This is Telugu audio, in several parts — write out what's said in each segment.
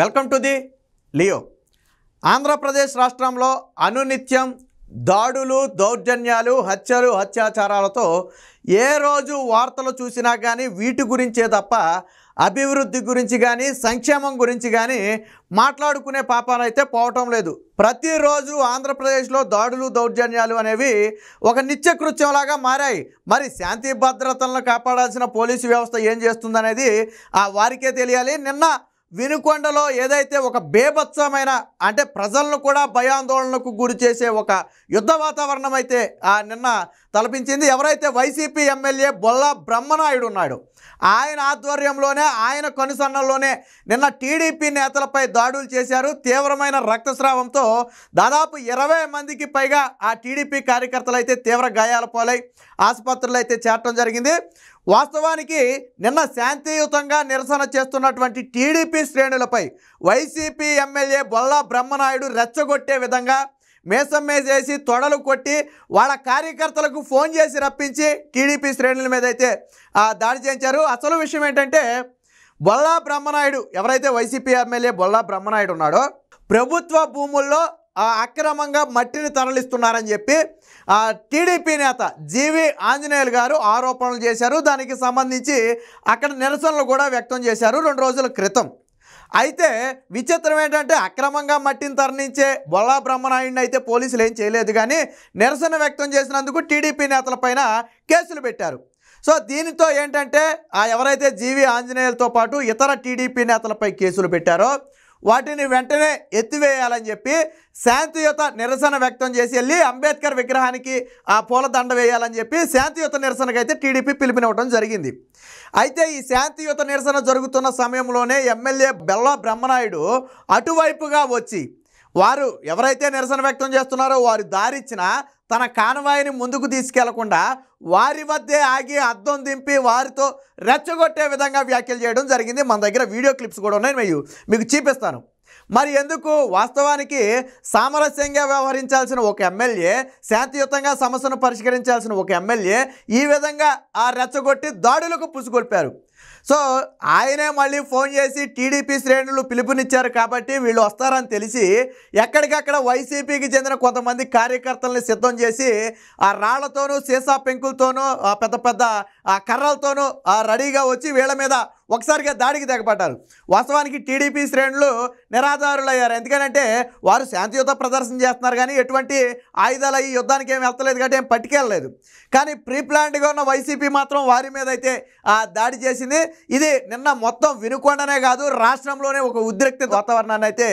welcome to the Leo Andhra Pradesh రాష్ట్రంలో అనునిత్యం దాడులు దౌర్జన్యాలు హత్యలు హత్యాచారాలతో ఏ రోజు వార్తలు చూసినా కానీ వీటి గురించే తప్ప అభివృద్ధి గురించి కానీ సంక్షేమం గురించి కానీ మాట్లాడుకునే పాపాలైతే పోవటం లేదు ప్రతిరోజు ఆంధ్రప్రదేశ్లో దాడులు దౌర్జన్యాలు అనేవి ఒక నిత్యకృత్యంలాగా మారాయి మరి శాంతి భద్రతలను కాపాడాల్సిన పోలీసు వ్యవస్థ ఏం చేస్తుందనేది ఆ వారికే తెలియాలి నిన్న వినుకొండలో ఏదైతే ఒక బేభత్సమైన అంటే ప్రజలను కూడా భయాందోళనకు గురి చేసే ఒక యుద్ధ వాతావరణం అయితే నిన్న తలపించింది ఎవరైతే వైసీపీ ఎమ్మెల్యే బొల్ల బ్రహ్మనాయుడు ఉన్నాడు ఆయన ఆధ్వర్యంలోనే ఆయన కనుసన్నల్లోనే నిన్న టీడీపీ నేతలపై దాడులు చేశారు తీవ్రమైన రక్తస్రావంతో దాదాపు ఇరవై మందికి పైగా ఆ టీడీపీ కార్యకర్తలు అయితే తీవ్ర గాయాల పోలై ఆసుపత్రులు అయితే చేరటం జరిగింది వాస్తవానికి నిన్న శాంతియుతంగా నిరసన చేస్తున్నటువంటి టీడీపీ శ్రేణులపై వైసీపీ ఎమ్మెల్యే బొల్లా బ్రహ్మనాయుడు రెచ్చగొట్టే విధంగా మేసం మేసేసి తొడలు కొట్టి వాళ్ళ కార్యకర్తలకు ఫోన్ చేసి రప్పించి టీడీపీ శ్రేణుల మీద అయితే దాడి చేయించారు అసలు విషయం ఏంటంటే బొల్లా బ్రహ్మనాయుడు ఎవరైతే వైసీపీ ఎమ్మెల్యే బొల్లా బ్రహ్మనాయుడు ఉన్నాడో ప్రభుత్వ భూముల్లో అక్రమంగా మట్టిని తరలిస్తున్నారని చెప్పి టీడీపీ నేత జీవి ఆంజనేయులు గారు ఆరోపణలు చేశారు దానికి సంబంధించి అక్కడ నిరసనలు కూడా వ్యక్తం చేశారు రెండు రోజుల క్రితం అయితే విచిత్రం ఏంటంటే అక్రమంగా మట్టిని తరలించే బొల్లా బ్రహ్మనాయుడిని అయితే పోలీసులు ఏం చేయలేదు కానీ నిరసన వ్యక్తం చేసినందుకు టీడీపీ నేతల కేసులు పెట్టారు సో దీనితో ఏంటంటే ఎవరైతే జీవి ఆంజనేయులతో పాటు ఇతర టీడీపీ నేతలపై కేసులు పెట్టారో వాటిని వెంటనే ఎత్తివేయాలని చెప్పి శాంతియుత నిరసన వ్యక్తం చేసి వెళ్ళి అంబేద్కర్ విగ్రహానికి ఆ పూలదండ వేయాలని చెప్పి శాంతియుత నిరసనకైతే టీడీపీ పిలుపునివ్వడం జరిగింది అయితే ఈ శాంతియుత నిరసన జరుగుతున్న సమయంలోనే ఎమ్మెల్యే బెల్లా బ్రహ్మనాయుడు అటువైపుగా వచ్చి వారు ఎవరైతే నిరసన వ్యక్తం చేస్తున్నారో వారు దారిచ్చిన తన కానవాయిని ముందుకు తీసుకెళ్లకుండా వారి మధ్య ఆగి అద్దం దింపి వారితో రెచ్చగొట్టే విధంగా వ్యాఖ్యలు చేయడం జరిగింది మన దగ్గర వీడియో క్లిప్స్ కూడా ఉన్నాయి మరియు మీకు చూపిస్తాను మరి ఎందుకు వాస్తవానికి సామరస్యంగా వ్యవహరించాల్సిన ఒక ఎమ్మెల్యే శాంతియుతంగా సమస్యను పరిష్కరించాల్సిన ఒక ఎమ్మెల్యే ఈ విధంగా ఆ రెచ్చగొట్టి దాడులకు పుసుగొల్పారు సో ఆయనే మళ్ళీ ఫోన్ చేసి టీడీపీ శ్రేణులు పిలుపునిచ్చారు కాబట్టి వీళ్ళు వస్తారని తెలిసి ఎక్కడికక్కడ వైసీపీకి చెందిన కొంతమంది కార్యకర్తలను సిద్ధం చేసి ఆ రాళ్లతోనూ సీసా పెంకులతోనూ పెద్ద పెద్ద ఆ కర్రలతోనూ రెడీగా వచ్చి వీళ్ళ మీద ఒకసారిగా దాడికి తెగపడ్డారు వాస్తవానికి టీడీపీ శ్రేణులు నిరాధారులయ్యారు ఎందుకంటే వారు శాంతియుత ప్రదర్శన చేస్తున్నారు కానీ ఎటువంటి ఆయుధాలు ఈ యుద్ధానికి ఏమి వెళ్తలేదు కాబట్టి ఏం పట్టుకెళ్ళలేదు కానీ ప్రీప్లాన్డ్గా ఉన్న వైసీపీ మాత్రం వారి మీద అయితే దాడి చేసింది జరిగింది ఇది నిన్న మొత్తం వినుకొండనే కాదు రాష్ట్రంలోనే ఒక ఉద్రిక్త వాతావరణాన్ని అయితే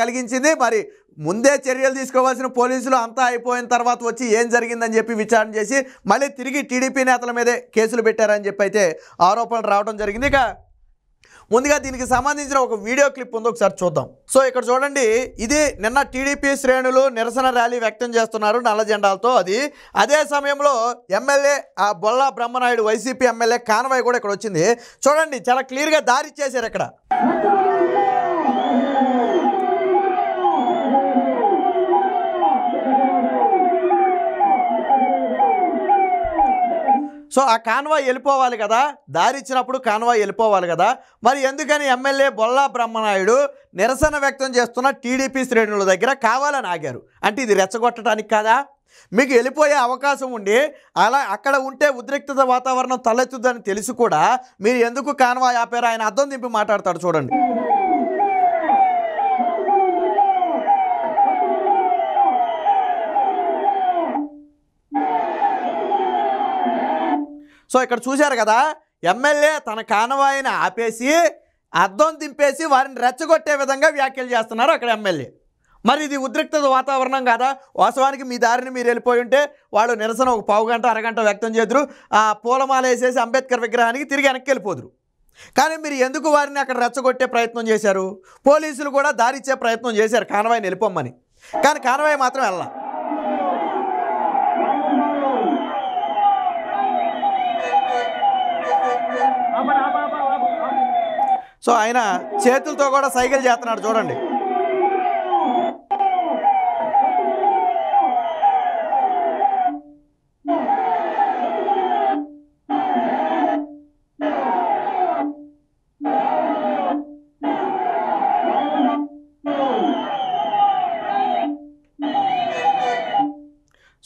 కలిగించింది మరి ముందే చర్యలు తీసుకోవాల్సిన పోలీసులు అంతా అయిపోయిన తర్వాత వచ్చి ఏం జరిగిందని చెప్పి విచారణ చేసి మళ్ళీ తిరిగి టీడీపీ నేతల మీదే కేసులు పెట్టారని చెప్పి అయితే ఆరోపణలు రావడం జరిగింది ఇక ముందుగా దీనికి సంబంధించిన ఒక వీడియో క్లిప్ ఉంది ఒకసారి చూద్దాం సో ఇక్కడ చూడండి ఇది నిన్న టీడీపీ శ్రేణులు నిరసన ర్యాలీ వ్యక్తం చేస్తున్నారు నల్ల జెండాలతో అది అదే సమయంలో ఎమ్మెల్యే ఆ బొల్లా బ్రహ్మనాయుడు వైసీపీ ఎమ్మెల్యే కానవాయి కూడా ఇక్కడ వచ్చింది చూడండి చాలా క్లియర్గా దారి చేశారు ఇక్కడ సో ఆ కాన్వాయ్ వెళ్ళిపోవాలి కదా దారి ఇచ్చినప్పుడు కాన్వాయ్ వెళ్ళిపోవాలి కదా మరి ఎందుకని ఎమ్మెల్యే బొల్లా బ్రహ్మనాయుడు నిరసన వ్యక్తం చేస్తున్న టీడీపీ శ్రేణుల దగ్గర కావాలని ఆగారు అంటే ఇది రెచ్చగొట్టడానికి కాదా మీకు వెళ్ళిపోయే అవకాశం ఉండి అలా అక్కడ ఉంటే ఉద్రిక్తత వాతావరణం తలెత్తుందని తెలిసి కూడా మీరు ఎందుకు కాన్వా ఆపారు ఆయన అద్దం దింపి మాట్లాడతాడు చూడండి సో ఇక్కడ చూశారు కదా ఎమ్మెల్యే తన కానవాయిని ఆపేసి అద్దం దింపేసి వారిని రెచ్చగొట్టే విధంగా వ్యాఖ్యలు చేస్తున్నారు అక్కడ ఎమ్మెల్యే మరి ఇది ఉద్రిక్త వాతావరణం కాదా వాస్తవానికి మీ దారిని మీరు వెళ్ళిపోయి ఉంటే వాళ్ళు నిరసన ఒక పావు గంట అరగంట వ్యక్తం చేద్దరు ఆ పూలమాల వేసేసి అంబేద్కర్ విగ్రహానికి తిరిగి వెనక్కి వెళ్ళిపోదురు కానీ మీరు ఎందుకు వారిని అక్కడ రెచ్చగొట్టే ప్రయత్నం చేశారు పోలీసులు కూడా దారిచ్చే ప్రయత్నం చేశారు కానవాయిని వెళ్ళిపోమ్మని కానీ కానవాయి మాత్రం వెళ్ళాలి సో ఆయన చేతులతో కూడా సైకిల్ చేస్తున్నాడు చూడండి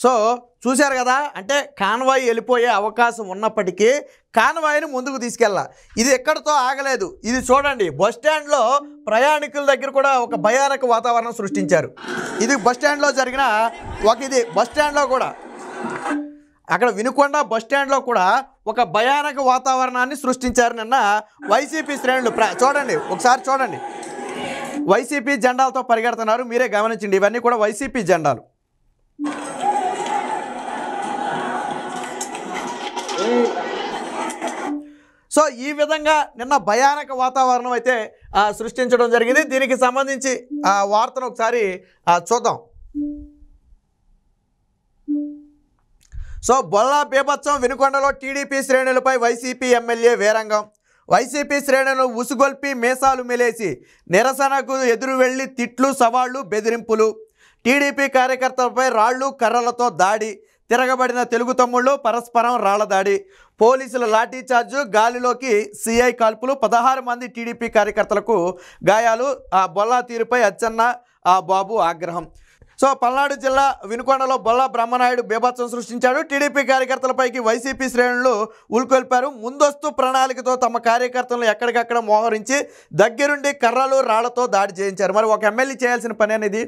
సో చూశారు కదా అంటే కాన్వాయ్ వెళ్ళిపోయే అవకాశం ఉన్నప్పటికీ కాన్వాయ్ని ముందుకు తీసుకెళ్ళాలి ఇది ఎక్కడితో ఆగలేదు ఇది చూడండి బస్ స్టాండ్లో ప్రయాణికుల దగ్గర కూడా ఒక భయానక వాతావరణం సృష్టించారు ఇది బస్ స్టాండ్లో జరిగిన ఒక ఇది బస్ స్టాండ్లో కూడా అక్కడ వినుకొండ బస్ స్టాండ్లో కూడా ఒక భయానక వాతావరణాన్ని సృష్టించారు నిన్న వైసీపీ శ్రేణులు చూడండి ఒకసారి చూడండి వైసీపీ జెండాలతో పరిగెడుతున్నారు మీరే గమనించండి ఇవన్నీ కూడా వైసీపీ జెండాలు సో ఈ విధంగా నిన్న భయానక వాతావరణం అయితే సృష్టించడం జరిగింది దీనికి సంబంధించి ఆ వార్తను ఒకసారి చూద్దాం సో బొల్లా బీభత్సం వినుకొండలో టీడీపీ శ్రేణులపై వైసీపీ ఎమ్మెల్యే వేరంగం వైసీపీ శ్రేణులు ఉసుగొల్పి మేసాలు మెలేసి నిరసనకు ఎదురు వెళ్లి తిట్లు సవాళ్లు బెదిరింపులు టీడీపీ కార్యకర్తలపై రాళ్లు కర్రలతో దాడి తిరగబడిన తెలుగు తమ్ముళ్ళు పరస్పరం రాళ్లదాడి పోలీసుల లాఠీచార్జు గాలిలోకి సిఐ కాల్పులు పదహారు మంది టీడీపీ కార్యకర్తలకు గాయాలు ఆ బొల్లా తీరుపై అచ్చన్న ఆ బాబు ఆగ్రహం సో పల్నాడు జిల్లా వినుకొండలో బొల్లా బ్రహ్మనాయుడు బీభత్సం సృష్టించాడు టీడీపీ కార్యకర్తలపైకి వైసీపీ శ్రేణులు ఉల్కొల్పారు ముందస్తు ప్రణాళికతో తమ కార్యకర్తలను ఎక్కడికక్కడ మోహరించి దగ్గరుండి కర్రలు రాళ్లతో దాడి చేయించారు మరి ఒక ఎమ్మెల్యే చేయాల్సిన పని అనేది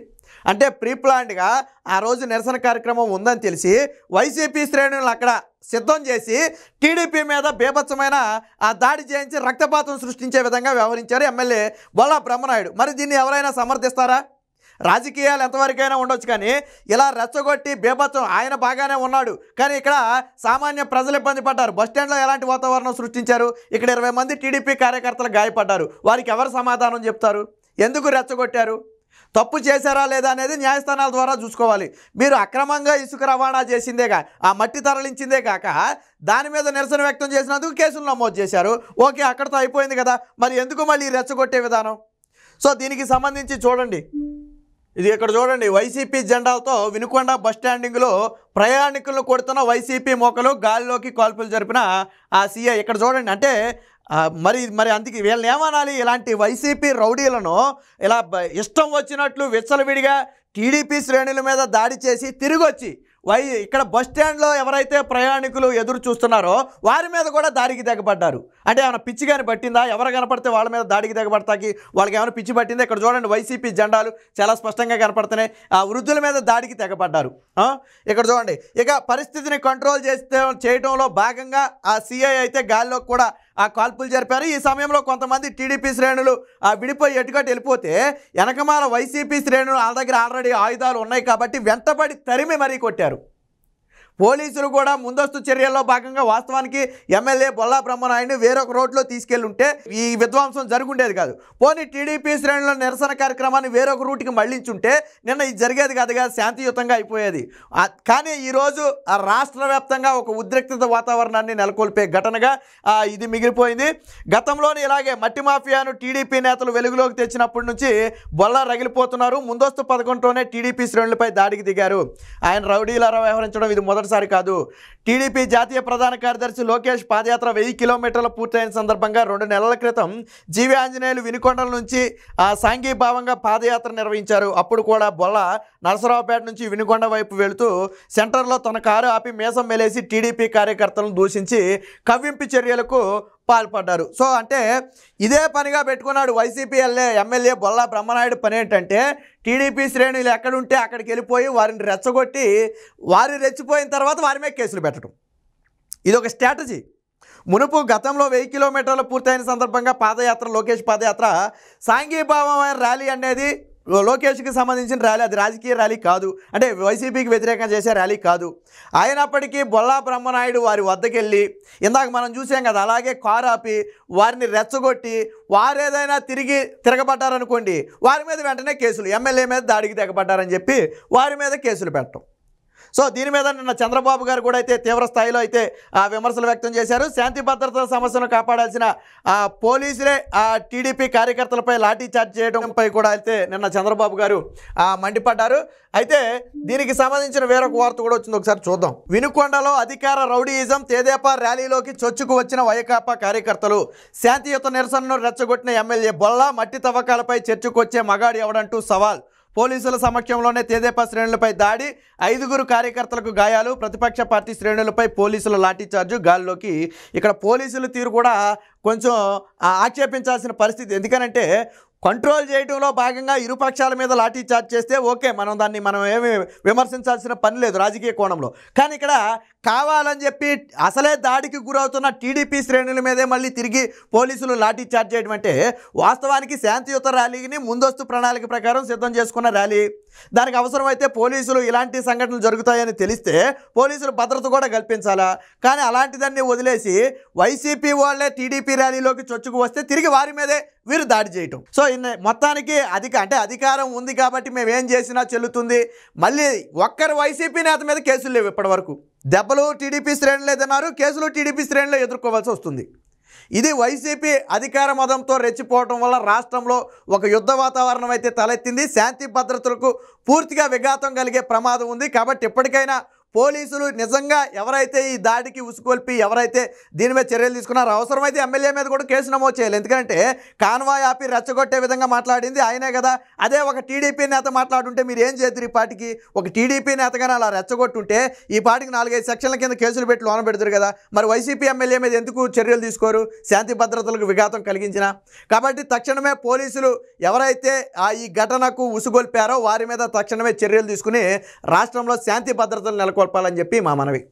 అంటే ప్రీప్లాంట్గా ఆ రోజు నిరసన కార్యక్రమం ఉందని తెలిసి వైసీపీ శ్రేణులను అక్కడ సిద్ధం చేసి టీడీపీ మీద బీభత్సమైన ఆ దాడి చేయించి రక్తపాతం సృష్టించే విధంగా వ్యవహరించారు ఎమ్మెల్యే బొల్లా బ్రహ్మనాయుడు మరి దీన్ని ఎవరైనా సమర్థిస్తారా రాజకీయాలు ఎంతవరకైనా ఉండొచ్చు కానీ ఇలా రెచ్చగొట్టి బీభత్సం ఆయన బాగానే ఉన్నాడు కానీ ఇక్కడ సామాన్య ప్రజలు ఇబ్బంది పడ్డారు బస్టాండ్లో ఎలాంటి వాతావరణం సృష్టించారు ఇక్కడ ఇరవై మంది టీడీపీ కార్యకర్తలు గాయపడ్డారు వారికి ఎవరు సమాధానం చెప్తారు ఎందుకు రెచ్చగొట్టారు తప్పు చేశారా లేదా అనేది న్యాయస్థానాల ద్వారా చూసుకోవాలి మీరు అక్రమంగా ఇసుక రవాణా చేసిందేగా ఆ మట్టి తరలించిందే కాక దాని మీద నిరసన వ్యక్తం చేసినందుకు కేసులు నమోదు చేశారు ఓకే అక్కడితో అయిపోయింది కదా మరి ఎందుకు మళ్ళీ రెచ్చగొట్టే విధానం సో దీనికి సంబంధించి చూడండి ఇది ఇక్కడ చూడండి వైసీపీ జెండాలతో వినుకొండ బస్ స్టాండింగ్లో ప్రయాణికులను కొడుతున్న వైసీపీ మొక్కలు గాలిలోకి కాల్పులు జరిపిన ఆ సీఐ ఇక్కడ చూడండి అంటే మరి మరి అందుకే వీళ్ళని ఏమనాలి ఇలాంటి వైసీపీ రౌడీలను ఇలా ఇష్టం వచ్చినట్లు విచ్చలవిడిగా టీడీపీ శ్రేణుల మీద దాడి చేసి తిరిగొచ్చి వై ఇక్కడ బస్ స్టాండ్లో ఎవరైతే ప్రయాణికులు ఎదురు చూస్తున్నారో వారి మీద కూడా దాడికి తెగబడ్డారు అంటే ఏమైనా పిచ్చి కానీ పట్టిందా ఎవరు కనపడితే వాళ్ళ మీద దాడికి దిగబడతాకి వాళ్ళకి ఏమైనా పిచ్చి పట్టిందా ఇక్కడ చూడండి వైసీపీ జెండాలు చాలా స్పష్టంగా కనపడుతున్నాయి ఆ వృద్ధుల మీద దాడికి తెగబడ్డారు ఇక్కడ చూడండి ఇక పరిస్థితిని కంట్రోల్ చేస్తే చేయడంలో భాగంగా ఆ సీఐ అయితే గాల్లో కూడా ఆ కాల్పులు జరిపారు ఈ సమయంలో కొంతమంది టీడీపీ శ్రేణులు ఆ విడిపోయి ఎటుకట్టు వెళ్ళిపోతే వెనకమాల వైసీపీ శ్రేణులు వాళ్ళ దగ్గర ఆల్రెడీ ఆయుధాలు ఉన్నాయి కాబట్టి వెంటబడి తరిమి మరీ కొట్టారు పోలీసులు కూడా ముందస్తు చర్యల్లో భాగంగా వాస్తవానికి ఎమ్మెల్యే బొల్లా బ్రహ్మనాయుడిని వేరొక రోడ్లో తీసుకెళ్లుంటే ఈ విధ్వంసం జరుగుండేది కాదు పోనీ టీడీపీ శ్రేణుల నిరసన కార్యక్రమాన్ని వేరొక రూట్కి మళ్లించుంటే నిన్న ఇది జరిగేది కాదుగా శాంతియుతంగా అయిపోయేది కానీ ఈరోజు రాష్ట్ర వ్యాప్తంగా ఒక ఉద్రిక్తత వాతావరణాన్ని నెలకొల్పే ఘటనగా ఇది మిగిలిపోయింది గతంలోని ఇలాగే మట్టి మాఫియాను టీడీపీ నేతలు వెలుగులోకి తెచ్చినప్పటి నుంచి బొల్ల రగిలిపోతున్నారు ముందస్తు పథకంతోనే టీడీపీ శ్రేణులపై దాడికి దిగారు ఆయన రౌడీలారా వ్యవహరించడం ఇది మొదటి మొదటిసారి కాదు టీడీపీ జాతీయ ప్రధాన కార్యదర్శి లోకేష్ పాదయాత్ర వెయ్యి కిలోమీటర్లు పూర్తయిన సందర్భంగా రెండు నెలల క్రితం జీవి ఆంజనేయులు వినుకొండల నుంచి సాంఘీభావంగా పాదయాత్ర నిర్వహించారు అప్పుడు కూడా బొల్ల నరసరావుపేట నుంచి వినుకొండ వైపు వెళుతూ సెంటర్లో తన కారు ఆపి మేసం మెలేసి టీడీపీ కార్యకర్తలను దూషించి కవ్వింపు చర్యలకు పాల్పడ్డారు సో అంటే ఇదే పనిగా పెట్టుకున్నాడు వైసీపీ ఎల్ఏ ఎమ్మెల్యే బొల్లా బ్రహ్మనాయుడు పని ఏంటంటే టీడీపీ శ్రేణులు ఎక్కడుంటే అక్కడికి వెళ్ళిపోయి వారిని రెచ్చగొట్టి వారిని రెచ్చిపోయిన తర్వాత వారి మీద కేసులు పెట్టడం ఇది ఒక స్ట్రాటజీ మునుపు గతంలో వెయ్యి కిలోమీటర్లు పూర్తయిన సందర్భంగా పాదయాత్ర లోకేష్ పాదయాత్ర సాంఘీభావమైన ర్యాలీ అనేది లోకేష్కి సంబంధించిన ర్యాలీ అది రాజకీయ ర్యాలీ కాదు అంటే వైసీపీకి వ్యతిరేకంగా చేసే ర్యాలీ కాదు అయినప్పటికీ బొల్లా బ్రహ్మనాయుడు వారి వద్దకెళ్ళి ఇందాక మనం చూసాం కదా అలాగే కారు ఆపి వారిని రెచ్చగొట్టి వారేదైనా తిరిగి తిరగబడ్డారనుకోండి వారి మీద వెంటనే కేసులు ఎమ్మెల్యే మీద దాడికి తెగబడ్డారని చెప్పి వారి మీద కేసులు పెట్టడం సో దీని మీద నిన్న చంద్రబాబు గారు కూడా అయితే తీవ్ర స్థాయిలో అయితే విమర్శలు వ్యక్తం చేశారు శాంతి భద్రత సమస్యను కాపాడాల్సిన పోలీసులే ఆ టీడీపీ కార్యకర్తలపై లాఠీ చార్జ్ చేయడంపై కూడా అయితే నిన్న చంద్రబాబు గారు మండిపడ్డారు అయితే దీనికి సంబంధించిన వేరొక వార్త కూడా వచ్చింది ఒకసారి చూద్దాం వినుకొండలో అధికార రౌడీయిజం తేదేపా ర్యాలీలోకి చొచ్చుకు వచ్చిన వైకాపా కార్యకర్తలు శాంతియుత నిరసనను రెచ్చగొట్టిన ఎమ్మెల్యే బొల్లా మట్టి తవ్వకాలపై చర్చకు వచ్చే మగాడు ఎవడంటూ సవాల్ పోలీసుల సమక్షంలోనే తేదేపా శ్రేణులపై దాడి ఐదుగురు కార్యకర్తలకు గాయాలు ప్రతిపక్ష పార్టీ శ్రేణులపై పోలీసుల లాఠీచార్జు గాల్లోకి ఇక్కడ పోలీసుల తీరు కూడా కొంచెం ఆక్షేపించాల్సిన పరిస్థితి ఎందుకనంటే కంట్రోల్ చేయడంలో భాగంగా ఇరుపక్షాల మీద లాఠీ చార్జ్ చేస్తే ఓకే మనం దాన్ని మనం ఏమి విమర్శించాల్సిన పని లేదు రాజకీయ కోణంలో కానీ ఇక్కడ కావాలని చెప్పి అసలే దాడికి గురవుతున్న టీడీపీ శ్రేణుల మీదే మళ్ళీ తిరిగి పోలీసులు లాఠీ చార్జ్ చేయడం అంటే వాస్తవానికి శాంతియుత ర్యాలీని ముందస్తు ప్రణాళిక ప్రకారం సిద్ధం చేసుకున్న ర్యాలీ దానికి అవసరమైతే పోలీసులు ఇలాంటి సంఘటనలు జరుగుతాయని తెలిస్తే పోలీసులు భద్రత కూడా కల్పించాలా కానీ అలాంటిదాన్ని వదిలేసి వైసీపీ వాళ్ళే టీడీపీ ర్యాలీలోకి చొచ్చుకు వస్తే తిరిగి వారి మీదే వీరు దాడి చేయటం సో మొత్తానికి అధిక అంటే అధికారం ఉంది కాబట్టి మేము ఏం చేసినా చెల్లుతుంది మళ్ళీ ఒక్కరు వైసీపీ నేత మీద కేసులు లేవు ఇప్పటి వరకు దెబ్బలు టీడీపీ ఏదన్నారు కేసులు టీడీపీ శ్రేణులు ఎదుర్కోవాల్సి వస్తుంది ఇది వైసీపీ అధికార మదంతో రెచ్చిపోవడం వల్ల రాష్ట్రంలో ఒక యుద్ధ వాతావరణం అయితే తలెత్తింది శాంతి భద్రతలకు పూర్తిగా విఘాతం కలిగే ప్రమాదం ఉంది కాబట్టి ఇప్పటికైనా పోలీసులు నిజంగా ఎవరైతే ఈ దాడికి ఉసుకొల్పి ఎవరైతే దీని మీద చర్యలు తీసుకున్నారో అవసరమైతే ఎమ్మెల్యే మీద కూడా కేసు నమోదు చేయాలి ఎందుకంటే కాన్వాయ్ ఆపి రెచ్చగొట్టే విధంగా మాట్లాడింది ఆయనే కదా అదే ఒక టీడీపీ నేత మాట్లాడుంటే మీరు ఏం చేద్దరు ఈ పాటికి ఒక టీడీపీ నేతగానే అలా రెచ్చగొట్టుంటే ఈ పాటికి నాలుగైదు సెక్షన్ల కింద కేసులు పెట్టి లోన పెడతారు కదా మరి వైసీపీ ఎమ్మెల్యే మీద ఎందుకు చర్యలు తీసుకోరు శాంతి భద్రతలకు విఘాతం కలిగించిన కాబట్టి తక్షణమే పోలీసులు ఎవరైతే ఆ ఈ ఘటనకు ఉసుగొల్పారో వారి మీద తక్షణమే చర్యలు తీసుకుని రాష్ట్రంలో శాంతి భద్రతలు నెలకొల్పారు గొలపాలని చెప్పి మా మనవి